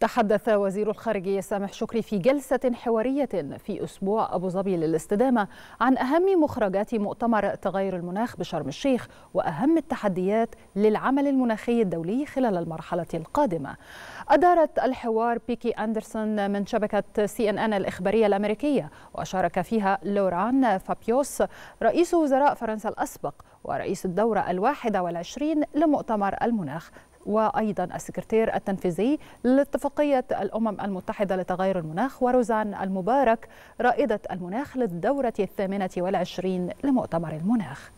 تحدث وزير الخارجية سامح شكري في جلسة حوارية في أسبوع أبو ظبي للاستدامة عن أهم مخرجات مؤتمر تغير المناخ بشرم الشيخ وأهم التحديات للعمل المناخي الدولي خلال المرحلة القادمة. أدارت الحوار بيكي أندرسون من شبكة سي إن إن الإخبارية الأمريكية وشارك فيها لوران فابيوس رئيس وزراء فرنسا الأسبق ورئيس الدورة الواحدة والعشرين لمؤتمر المناخ وأيضا السكرتير التنفيذي لاتفاقية الأمم المتحدة لتغير المناخ وروزان المبارك رائدة المناخ للدورة الثامنة والعشرين لمؤتمر المناخ